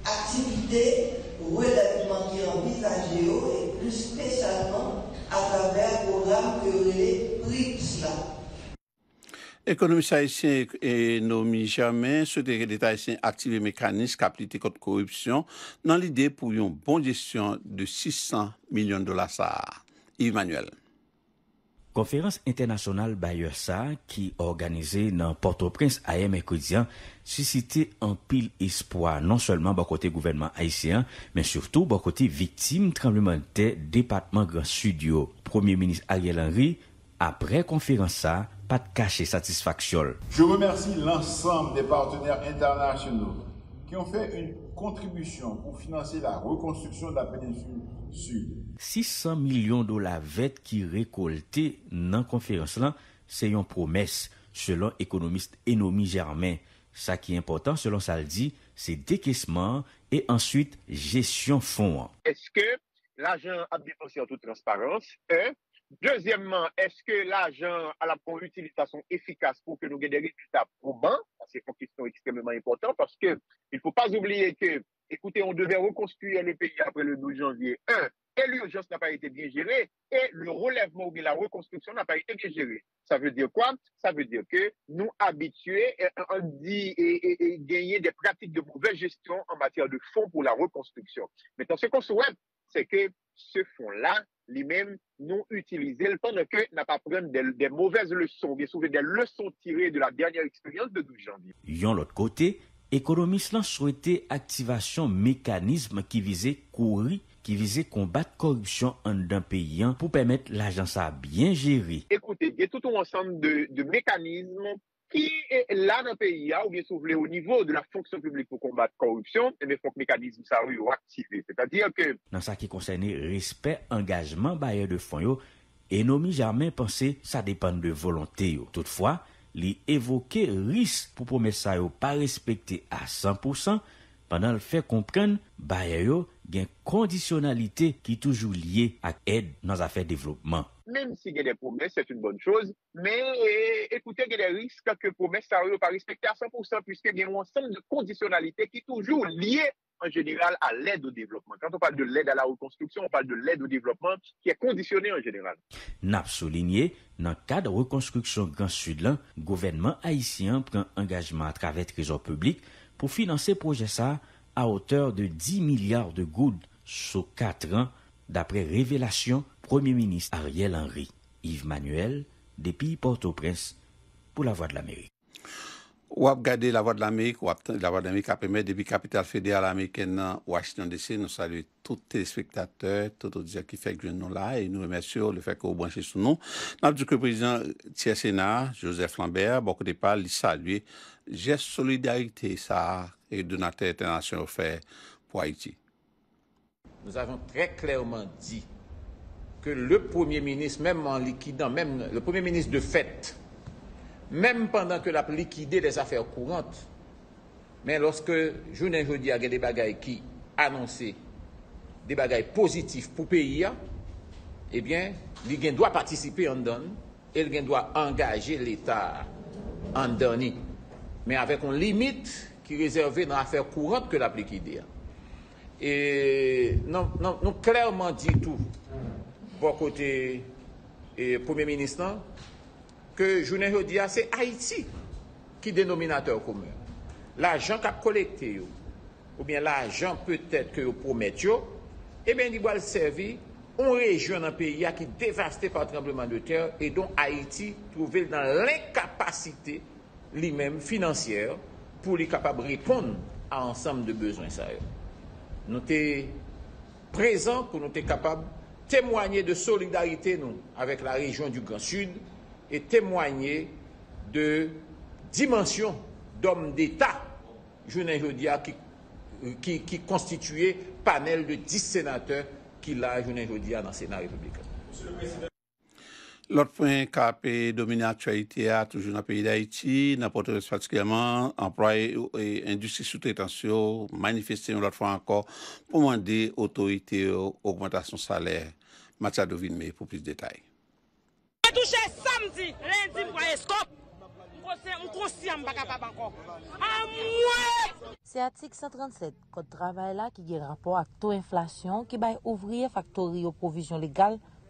activité relativement qui est et plus spécialement à travers le programme que les PRIPS Ekonomi sa Aisyen e nou mi jame, sou deke de ta Aisyen aktive mekanis kaplite kote korupsyon, nan lide pou yon bon jesyon de 600 milyon dola sa. Yves Manuel. Konferans internasyonal Bayersa ki organize nan Port-au-Prince a Yemekudian, susite an pil espoi, nan solman ba kote gouvenman Aisyen, men surtout ba bon kote vitim tremlemente Departement Grand Sudio. Premier Ministre Ariel Henry, apre konferans sa, pa t'kache satisfaksyol. Je remersi l'ensemble des partenaires internationaux qui ont fait une contribution pour financer la reconstruction de la péninsule sud. 600 millions de la vête qui récoltaient nan konferenselant s'ayant promesse selon économiste Enomi Germain. Ça qui est important selon Saldi, c'est décaissement et ensuite gestion fonds. Est-ce que l'agent a défoncé en toute transparence? Deuxièmement, est-ce que l'agent a la utilisation efficace pour que nous gagnions des résultats probants C'est une question extrêmement importante parce que il faut pas oublier que, écoutez, on devait reconstruire le pays après le 12 janvier. 1, et l'urgence n'a pas été bien gérée, et le relèvement ou la reconstruction n'a pas été bien géré. Ça veut dire quoi Ça veut dire que nous habitués, on dit gagner des pratiques de mauvaise gestion en matière de fonds pour la reconstruction. Maintenant, ce qu'on souhaite, c'est que ce fonds-là, lui-même, nous utilisons pendant que n'a pas prendre des, mauvaises leçons, bien souvent des leçons tirées de la dernière expérience de 12 janvier. Yon l'autre côté, économistes l'ont souhaité activation mécanisme qui visait courir qui visait combattre corruption en d'un pays hein, pour permettre l'agence à bien gérer. Écoutez, il y a tout un ensemble de mécanismes Ki e la nan peyi ya ou bie sou vle ou nivou de la fonksyon publik pou kombat korupsyon, mè eh fonk mekanizm sa yo aktive. C'est-à-dire que... Nan sa ki konseyne rispe, engajman, bayer de fon yo, enomi jaman pense sa depan de volonté yo. Toutfwa, li evoke riske pou pomme sa yo pa respekte a 100%, pandan l fè kompren bayer yo, gen kondisyonalite ki toujou liye ak ed nan zafèr devlopman. Mèm si gen de promè, sè t'une bonn chòz, mè ekoutè gen de ris kakè promè sa rè ou pa rispektè a 100% pwiske gen wansèm de kondisyonalite ki toujou liye an jeniral a lèd ou devlopman. Kanton pal de lèd a la rekonstruksyon, an pal de lèd ou devlopman ki è kondisyonè an jeniral. N ap solinye, nan kade rekonstruksyon gen Sud-Lan, govènman Haitien pren engajman a travet krizor publik pou finanse proje sa a, a oteur de 10 milyard de goud sou 4 an, d'apre revelasyon Premier Ministre Ariel Henry. Yves Manuel, Depi Port-au-Prince, pou la Voix de l'Amerik. Wap gade la Voix de l'Amerik, wap la Voix de l'Amerik a peme, Depi Kapital Fédéral Ameriken nan Washington DC, nou saluye toute les spectateurs, toute ou diakifèk joun nou la, et nou remersiou le fèk ou branschè sou nou. Nan, duke Président T.S.N.A., Joseph Lambert, bokou depal, li saluye, jès solidarité sa a, et donateurs internationaux offert pour Haïti. Nous avons très clairement dit que le Premier ministre, même en liquidant, même le Premier ministre de fait, même pendant que l'a liquidé les affaires courantes, mais lorsque journée jeudi a des bagailles qui annonçaient des bagailles positives pour le pays, eh bien, il doit participer en donne et il doit engager l'État en donne. Mais avec une limite qui réservé dans l'affaire courante que l'applique idée. Et nous non, clairement dit tout, pour côté et Premier ministre, hein, que je ne c'est Haïti qui dénominateur commun. L'argent qu'a collecté, ou bien l'argent peut-être que vous promettez, eh bien, il va le servir une région d'un pays qui est dévasté par le tremblement de terre et dont Haïti trouvé dans l'incapacité lui-même financière pour les capable de répondre à ensemble de besoins. nous sommes présents pour nous être capables de témoigner de solidarité avec la région du Grand Sud et témoigner de dimension d'hommes d'État, je ne qui, qui, constituait panel de 10 sénateurs qui a, je ne dans le Sénat républicain. Lòt pou en kape domine actualite a toujou na peyi d'Haïti, n'apote pratikèman, employe industri soute etansyo, manifestè yon lòt pou anko, pou mande otorite ou e augmentation salè, matia devine me pou plis detay. Mwen touche samzi, renzi mwen a eskop, mwen kosye mwen baka pa bankok, a mwen! Se atik 137, kote travay la ki gè rapò ak to inflasyon ki bay ouvriye faktori ou provijyon legal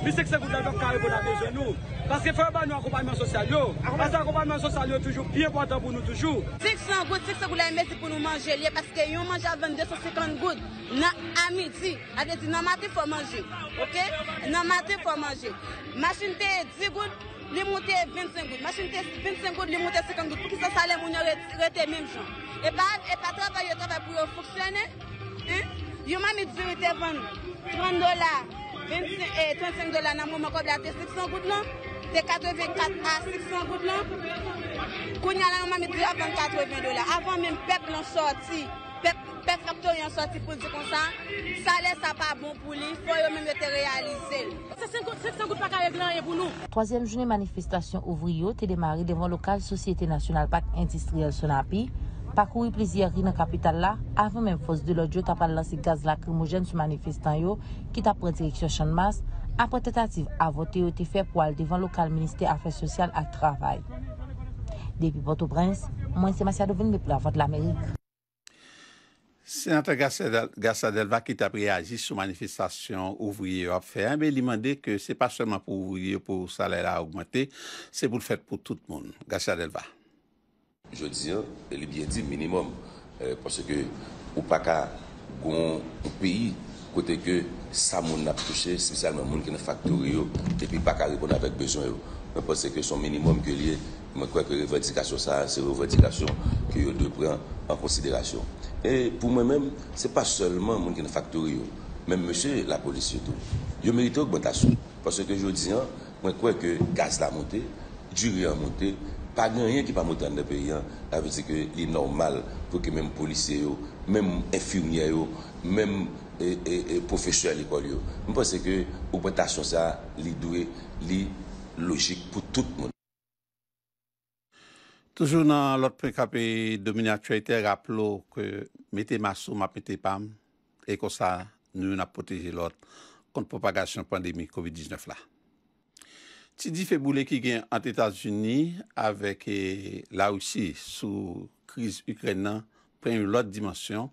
Mi sèk sèk gout dè lòk kari bò la bezè nou. Paske fèl bè nou akoupanmen sosyal yo. Akoupanmen sosyal yo fèjou, biè bò atan pou nou toujou. Sèk sèk gout, sèk sèk gout lè mè sèk pou nou manjè liè. Paske yon manjè vèm 250 gout. Nan a midi, adè zi nan matè fò manjè. Ok? Nan matè fò manjè. Machin tè 10 gout, li moutè 25 gout. Machin tè 25 gout, li moutè 50 gout. Pou ki sa salè moun yo rete mèm jò. E pa, e pa trav 25 eh, dola nan mwen mwen kobla te 600 gout lan, te 84 a 600 gout lan, kounya lan mwen mwen di ap 20-80 dola. Avant mwen pep l'on sorti, pep traptor yon sorti pou di konsan, salè sa pa bon pou li, fò yon mwen mwen te realize. 500 gout pa ka ye glan ye bou nou. Troasyen jouni manifestasyon ouvri yo te demari devon lokal sosyete nasyonal pak endistriel Sonapi. Pakoui pleziye rin an kapital la, avan men fos de l'odio tapal lansi gaz lakrimogen sou manifestan yo, kit apre direksyon chanmas, apre tet ativ avote yo te fe poal devan lokal minister afes sosyal ak travay. Depi Boto Brins, mwen semasya dovene me ple avote l'Amerik. Se nante Gassadelva kit apre agi sou manifestasyon ouvriye opferan, be li mande ke se pa chanman pou ouvriye pou salay la augmante, se pou l fete pou tout moun. Gassadelva. je dis, il hein, est bien dit minimum. Euh, parce que, ou pas qu'à pays, côté que ça moun n'a touché, spécialement moun qui n'a facturé, et puis pas qu'à répondre avec besoin. Je pense que son minimum que lié, je crois que revendication, ça, c'est revendication que je dois prendre en considération. Et pour moi-même, ce n'est pas seulement moun qui n'a facturé, même monsieur la police surtout. Je mérite augmentation. Parce que je dis, hein, je crois que gaz l'a monté, durée a monté, Pa gen yon yon ki pa moutan de pe yon, a vese ke li normal pou ke menm polise yo, menm enfumye yo, menm profesyon li kol yo. Mwen pwese ke ou pou ta son sa li dwe, li logik pou tout moun. Toujou nan lot prekapi Dominia Chouette, rap lou ke mette masou, map mette pam, e konsa nou yon ap poteje lot kont propagasyon pandemi COVID-19 la. Si di feboule ki gen ant Etats-Unis avèk eh, la ou si sou kriz Ukrenan pren lout dimensyon,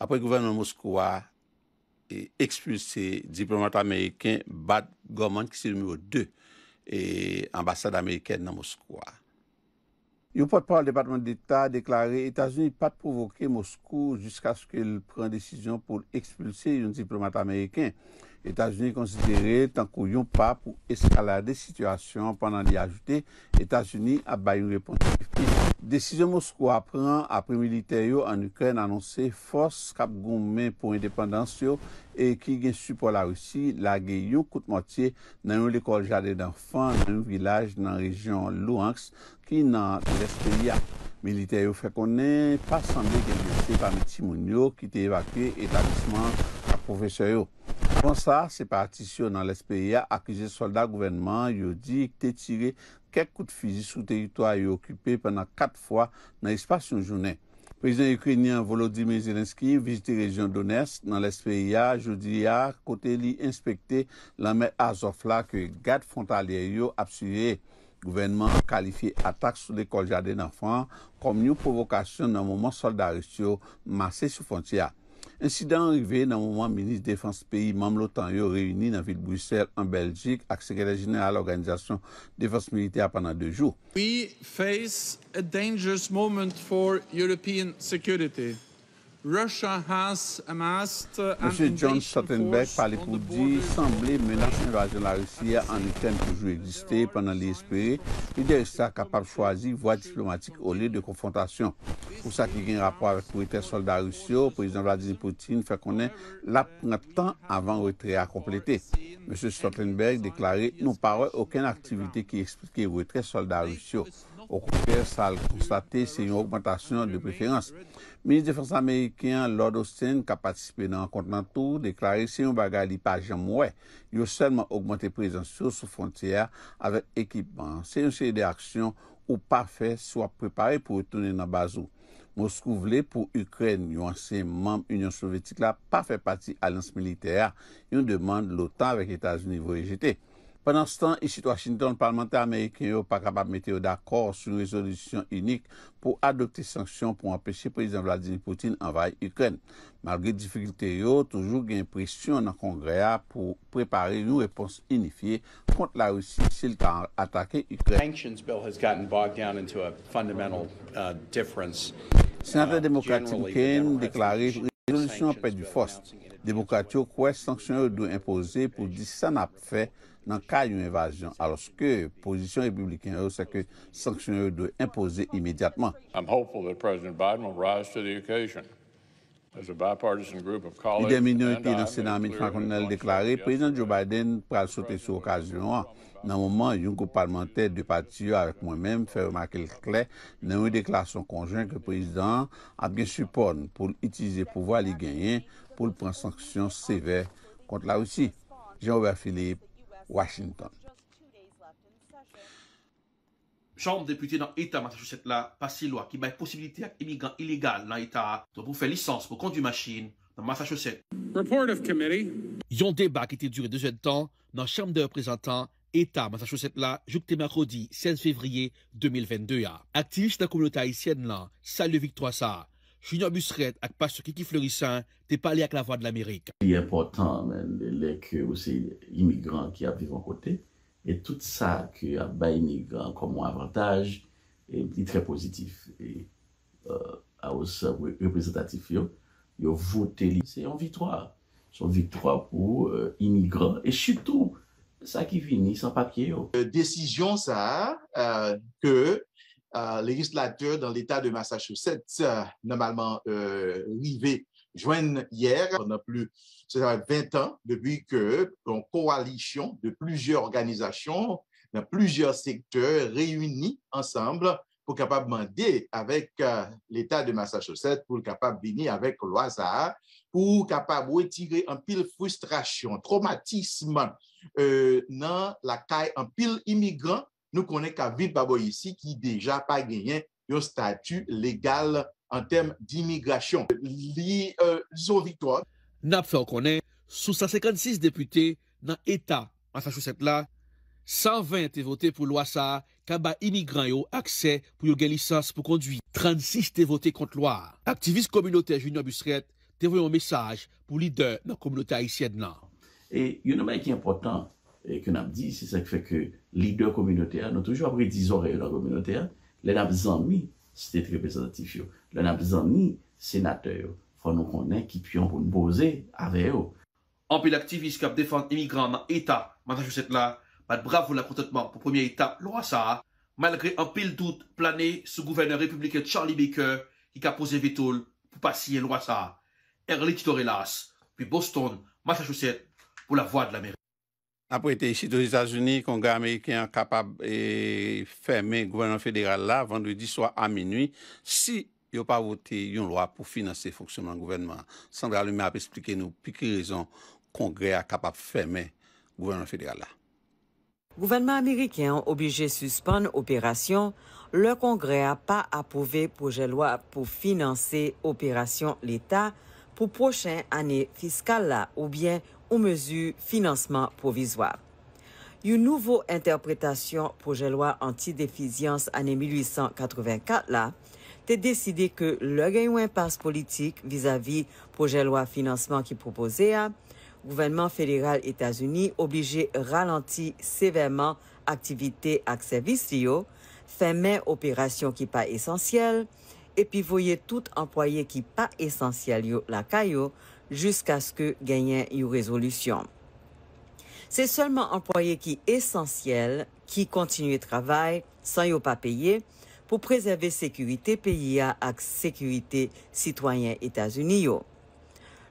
apre gouvermen Moskwa ekspulse eh, diplomat Ameriken bat goman ki se lume eh, ou de ambasade Ameriken nan Moskwa. Yo pot pa al Departement d'Etat deklare Etats-Unis pat provoke Moskwa jiska sk el pren desisyon pou ekspulse yon diplomat Ameriken. Etats-Unis konsidere tankou yon pa pou eskalade situasyon pandan li ajoute, Etats-Unis abayoun reponsif. Desi de Moskou apren, apre militeyo, anuken anonse fos kap gounmen pou independansyo e ki gen supo la russi, lage yon kout motye nan yon lekol jade danfan nan yon vilaj nan rejyon Louhans ki nan leste ya. Militeyo fe konen pasanbe gen yose pa meti moun yo ki te evake etadisman la profeseyo. Bon sa, se partisyon nan l'Espriya akrije soldat gouvennman yo di ikte tire kek koute fizi sou teritoy yo okupe penan kat fwa nan espasyon jounen. Prezident Ukrenian Volodymyr Zelensky vizite rejyon Donetsk nan l'Espriya joudi ya kote li inspekte la mè Azofla ke gade fontalye yo apsuye gouvennman kalifi atak sou l'ekol jaden anfan komnyou provokasyon nan mouman soldat restyo mase sou fontya. Insidan enrive nan mouman Ministre Défense Pays mam loutan yo reyouni nan vil Bruxelles an Belgique ak sekerejine al Organizasyon Défense Milite a panan 2 jou. We face a dangerous moment for European security. M. John Stoltenberg parlait pour dire semblait menace l'invasion de la Russie en Ukraine toujours existée pendant l'ISP. Il est capable de choisir voie diplomatique au lieu de confrontation. Pour ça qu'il y a un rapport avec les soldats russes, le président Vladimir Poutine fait connaître temps avant retrait à compléter. M. Stoltenberg déclarait « Nous parlons aucune activité qui explique le retrait soldats russes. Au contraire, ça a constaté, c'est une augmentation de préférence. Ministre Frans Amerikyan Lord Austin, ka patisipe nan akontantou, deklare se yon bagay li pa jam mwè, yon selman augmante prezansyon sou fontyè avè ekipman, se yon chèy de aksyon ou pa fè swa preparè pou etounen nan bazou. Mouskou vle pou Ukren, yon anse membe Union Sovetik la pa fè pati alans militer, yon demande l'OTAN avèk Etats-Unis vò rejetè. Pendan stan, isit Washington, parlamentè Amerikè yo pa kapab metè yo d'akor sou nou rezolusyon unik pou adokte sanksyon pou apèche prezèm Vladimir Poutine anvay Ukren. Malgrè difikultè yo, toujou gen presyon nan kongreya pou preparè nou repons unifiye kont la roussi sil ta atake Ukren. Senatè Demokrati Mken deklare rezolusyon apè du fos. Demokrat yo kouè sanksyon yo dou impose pou disan ap fè nan ka yon evajyon alos ke pozisyon republikan yo seke sanksyon yo doy impose imediatman. I'm hopeful that President Biden will rise to the occasion as a bipartisan group of colleagues and I've been clear with points of view. President Joe Biden pral sote sou okasyon nan mouman yon koupalmente de pati yo avèk mwen mèm fè remakèl klè nan mwen dekla son konjwen ke prezident apge supon pou l'itize pouvoi li genyen pou l'prensanksyon sever kont la wosi. Jean-Ouvert Philippe, Washington. Chambre dans l'État l'État Massachusetts la qui met possibilité à posibilite ak imigran pour pour licence pour pour fè machine dans kondu machin Un Massachusetts. qui a duré deux temps dans la Chambre de représentants état Massachusetts là jusqu'au mercredi 16 février 2022 à. de la communauté haïtienne, là salut Victoire ça. Junior pas avec Pasteur Kiki Fleurissin, t'es parlé avec la voix de l'Amérique. Il est important, même, que aussi immigrants qui vivent à côté, et tout ça que y a immigrants comme avantage, est très positif. Et euh, à représentatif, il y voté. C'est une victoire. C'est une victoire pour les euh, immigrants, et surtout, ça qui finit sans papier. Yo. Euh, décision, ça, que euh, législateurs dans l'État de Massachusetts, euh, normalement euh, rivé, joignent hier, On a plus de 20 ans, depuis que une coalition de plusieurs organisations dans plusieurs secteurs réunis ensemble pour capable demander avec l'État de Massachusetts, pour capable venir avec l'OASA, pour capable retirer un pile frustration, traumatisme dans la caille, un pile immigrant Nou konen Kabin Baboyissi ki deja pa genyen yo statu legal an tem di imigrasyon. Li euh, zo vikto. Nap fe o konen, sou sa 56 depute nan eta. An sa chouset la, 120 te vote pou lwa sa ka ba imigran yo akse pou yo genlisans pou kondwi. 36 te vote kont lwa. Aktivist Komunote Jouniou Abusret te voyon mesaj pou lider nan Komunote Aisyen nan. E yon nanman ki important. E ken ap di, se se fè ke lider kominote an, nou toujou apri 10 ore yo la kominote an, le nan ap zan mi, se te reprezentatif yo, le nan ap zan mi, senate yo, fwa nou konen ki pyon pou nou boze ave yo. An pe l'aktivist kap defan imigran nan eta, man sa chouset la, bat bravo la kontatman pou premier eta, lo a sa a, malagre an pe l'doute plane sou gouverneur republikan Charlie Baker, ki ka pose vitoul pou pasi en lo a sa a. Erli Titorelas, pi Boston, man sa chouset, pou la vwa de la meri. Après, ici aux États-Unis, Congrès américain est capable de fermer le gouvernement fédéral là vendredi soir à minuit si il n'y a pas voté une loi pour financer le fonctionnement du gouvernement. Sandra Lumière a expliqué nous pour quelle raison le Congrès est capable de fermer le gouvernement fédéral là. Gouvernement américain obligé de suspendre l'opération. Le Congrès n'a pas approuvé le projet de loi pour financer l'opération l'État pour prochaine année fiscale là, ou bien ou mezu financeman provizwa. Yon nouvo interpretasyon proje lwa anti-defizyans ane 1884 la, te deside ke le genwen pas politik vis-a-vis proje lwa financeman ki propose a, gouvernement federal Etasuni oblije ralanti severman aktivite ak servis yo, fe men operasyon ki pa esensyel, epi voye tout employe ki pa esensyel yo la kayo, Jusk aske genyen yo rezolusyon. Se seulement employé ki esensyel ki kontinuye travay san yo pa peye pou prezerve sekurite peyi ya ak sekurite sitwanyen Etasuniyo.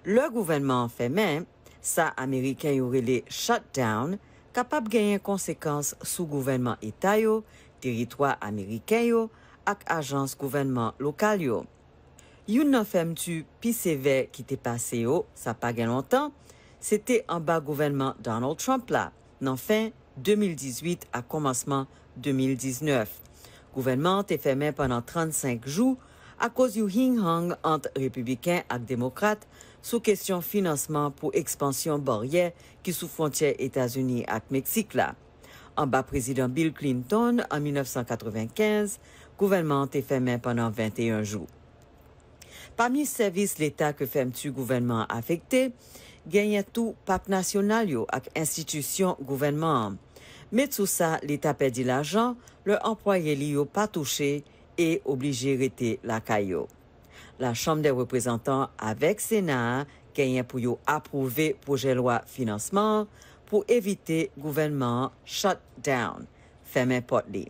Le gouvernement femen sa Ameriken yo rele Shutdown kapap genyen konsekans sou gouvernement Etay yo, teritwa Ameriken yo ak ajans gouvernement lokal yo. Yon nan pas tu pi seve ki te pase yo, sa pa gen lontan, se te an ba Donald Trump là, non fin 2018 à commencement 2019. gouvernement te fermé pendant 35 jours à cause du hing-hang républicains et démocrates sous question financement pour expansion ekspansyon qui sous frontière États-Unis ak Mexique là. En bas président Bill Clinton en 1995, gouvernement te fermé pendant 21 jours. Pamis servis l'Etat ke fem tu gouvenman afekte, genyen tou pape nasyonal yo ak institisyon gouvenman. Met sou sa l'Etat pedi l'ajan, le employe li yo pa touche e oblige rete lakay yo. La chanm de reprezentan avek Sena genyen pou yo aprouve pouje lwa financeman pou evite gouvenman shut down femen pot li.